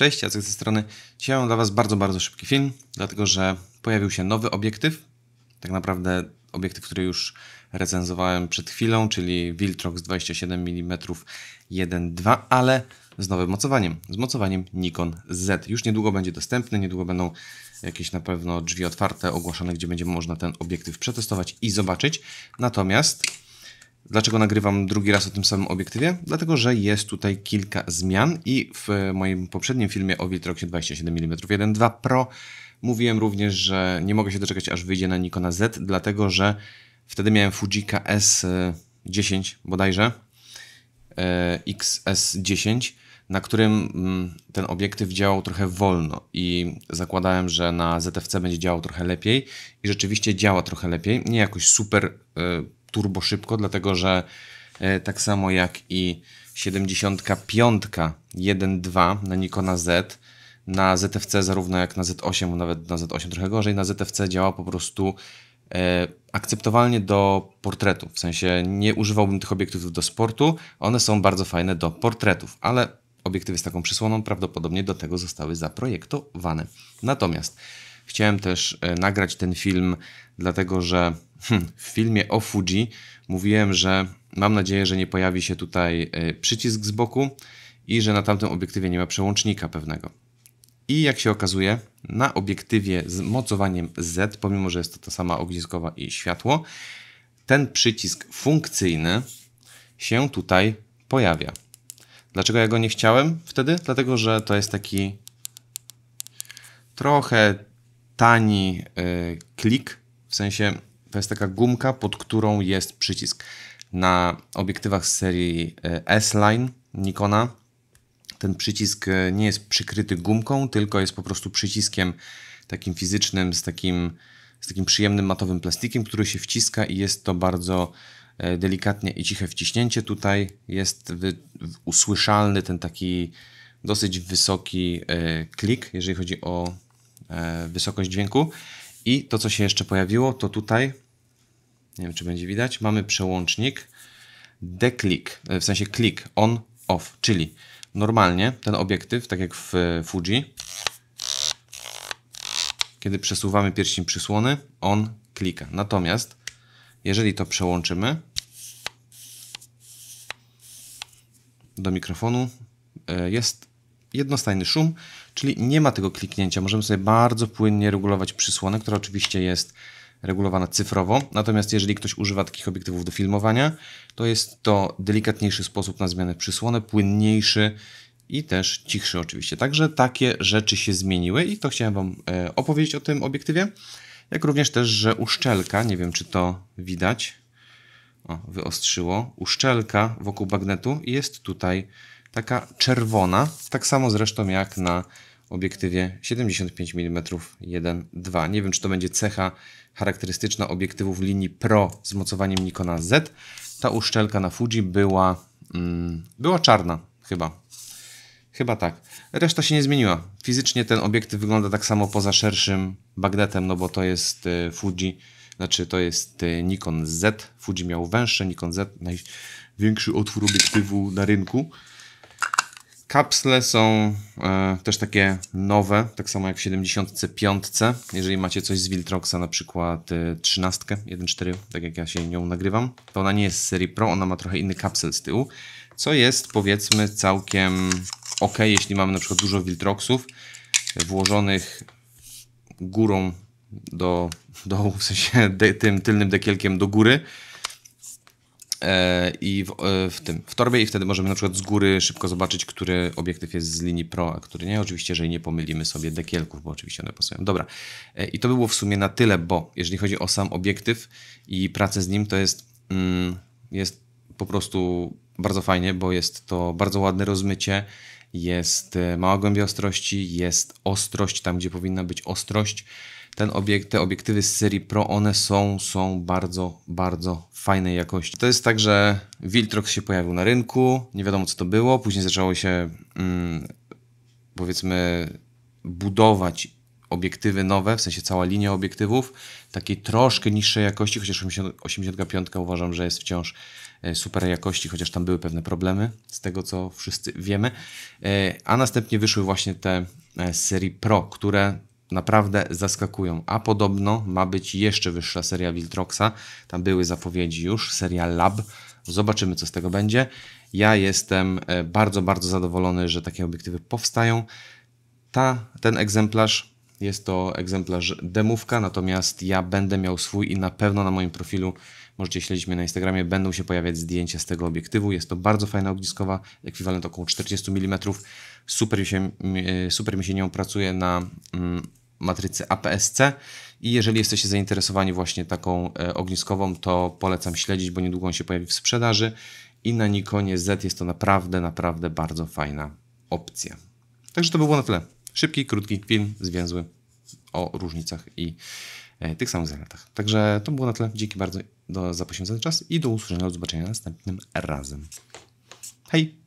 Cześć, Jacek ze strony. Dzisiaj mam dla Was bardzo, bardzo szybki film, dlatego że pojawił się nowy obiektyw. Tak naprawdę obiektyw, który już recenzowałem przed chwilą, czyli Viltrox 27 mm 1.2, ale z nowym mocowaniem, z mocowaniem Nikon Z. Już niedługo będzie dostępny, niedługo będą jakieś na pewno drzwi otwarte, ogłaszane, gdzie będzie można ten obiektyw przetestować i zobaczyć. Natomiast Dlaczego nagrywam drugi raz o tym samym obiektywie? Dlatego, że jest tutaj kilka zmian i w moim poprzednim filmie o Viltroxie 27mm 1.2 Pro mówiłem również, że nie mogę się doczekać aż wyjdzie na Nikona Z, dlatego, że wtedy miałem Fujika S10 bodajże, e, XS10, na którym mm, ten obiektyw działał trochę wolno i zakładałem, że na ZFC będzie działał trochę lepiej i rzeczywiście działa trochę lepiej, nie jakoś super e, turbo szybko, dlatego że e, tak samo jak i 75 1.2 na Nikona Z, na ZFC zarówno jak na Z8, nawet na Z8 trochę gorzej, na ZFC działa po prostu e, akceptowalnie do portretu. W sensie nie używałbym tych obiektywów do sportu, one są bardzo fajne do portretów, ale obiektywy z taką przysłoną prawdopodobnie do tego zostały zaprojektowane. Natomiast chciałem też e, nagrać ten film, dlatego że Hmm, w filmie o Fuji mówiłem, że mam nadzieję, że nie pojawi się tutaj e, przycisk z boku i że na tamtym obiektywie nie ma przełącznika pewnego. I jak się okazuje, na obiektywie z mocowaniem Z, pomimo że jest to ta sama ogniskowa i światło, ten przycisk funkcyjny się tutaj pojawia. Dlaczego ja go nie chciałem wtedy? Dlatego, że to jest taki trochę tani e, klik, w sensie to jest taka gumka, pod którą jest przycisk. Na obiektywach z serii e, S-Line Nikona ten przycisk e, nie jest przykryty gumką, tylko jest po prostu przyciskiem takim fizycznym z takim, z takim przyjemnym matowym plastikiem, który się wciska i jest to bardzo e, delikatnie i ciche wciśnięcie. Tutaj jest usłyszalny ten taki dosyć wysoki klik, jeżeli chodzi o wysokość dźwięku. I to, co się jeszcze pojawiło, to tutaj, nie wiem, czy będzie widać, mamy przełącznik declick, e, w sensie click on, off, czyli normalnie ten obiektyw, tak jak w e, Fuji, kiedy przesuwamy pierścień przysłony, on klika. Natomiast jeżeli to przełączymy do mikrofonu, e, jest jednostajny szum, czyli nie ma tego kliknięcia. Możemy sobie bardzo płynnie regulować przysłonę, która oczywiście jest regulowana cyfrowo. Natomiast jeżeli ktoś używa takich obiektywów do filmowania, to jest to delikatniejszy sposób na zmianę przysłony, płynniejszy i też cichszy oczywiście. Także takie rzeczy się zmieniły i to chciałem Wam e, opowiedzieć o tym obiektywie. Jak również też, że uszczelka, nie wiem czy to widać, o, wyostrzyło, uszczelka wokół bagnetu jest tutaj taka czerwona, tak samo zresztą jak na obiektywie 75 mm 1.2. Nie wiem, czy to będzie cecha charakterystyczna obiektywów linii Pro z mocowaniem Nikona Z. Ta uszczelka na Fuji była, mm, była czarna chyba. Chyba tak. Reszta się nie zmieniła. Fizycznie ten obiektyw wygląda tak samo poza szerszym bagnetem, no bo to jest y, Fuji, znaczy to jest y, Nikon Z. Fuji miał węższe, Nikon Z największy otwór obiektywu na rynku. Kapsle są e, też takie nowe, tak samo jak w 75. Jeżeli macie coś z Viltroxa, na przykład e, 13, 1.4, tak jak ja się nią nagrywam, to ona nie jest z serii Pro, ona ma trochę inny kapsel z tyłu, co jest powiedzmy całkiem ok, jeśli mamy na przykład dużo Viltroxów e, włożonych górą do dołu, w sensie de, tym tylnym dekielkiem do góry, E, i w, e, w, tym, w torbie i wtedy możemy na przykład z góry szybko zobaczyć, który obiektyw jest z linii pro, a który nie. Oczywiście, że nie pomylimy sobie dekielków, bo oczywiście one pasują. Dobra. E, I to było w sumie na tyle, bo jeżeli chodzi o sam obiektyw i pracę z nim, to jest, mm, jest po prostu bardzo fajnie, bo jest to bardzo ładne rozmycie, jest e, mała głębia ostrości, jest ostrość tam, gdzie powinna być ostrość. Ten obiekt, te obiektywy z serii Pro, one są, są bardzo, bardzo fajnej jakości. To jest tak, że Viltrox się pojawił na rynku, nie wiadomo co to było, później zaczęło się mm, powiedzmy budować obiektywy nowe, w sensie cała linia obiektywów, takiej troszkę niższej jakości, chociaż 80, 85 uważam, że jest wciąż e, super jakości, chociaż tam były pewne problemy, z tego co wszyscy wiemy. E, a następnie wyszły właśnie te e, serii Pro, które naprawdę zaskakują. A podobno ma być jeszcze wyższa seria Viltroxa. Tam były zapowiedzi już, seria Lab. Zobaczymy, co z tego będzie. Ja jestem bardzo, bardzo zadowolony, że takie obiektywy powstają. Ta, ten egzemplarz jest to egzemplarz demówka, natomiast ja będę miał swój i na pewno na moim profilu, możecie śledzić mnie na Instagramie, będą się pojawiać zdjęcia z tego obiektywu. Jest to bardzo fajna ogniskowa, ekwiwalent około 40 mm. Super, się, super mi się nią pracuje na mm, matrycy APS-C. I jeżeli jesteście zainteresowani właśnie taką e, ogniskową, to polecam śledzić, bo niedługo on się pojawi w sprzedaży. I na Nikonie Z jest to naprawdę, naprawdę bardzo fajna opcja. Także to by było na tyle. Szybki, krótki film, zwięzły o różnicach i e, tych samych zaletach. Także to było na tyle. Dzięki bardzo za poświęcony czas i do usłyszenia, do zobaczenia następnym razem. Hej!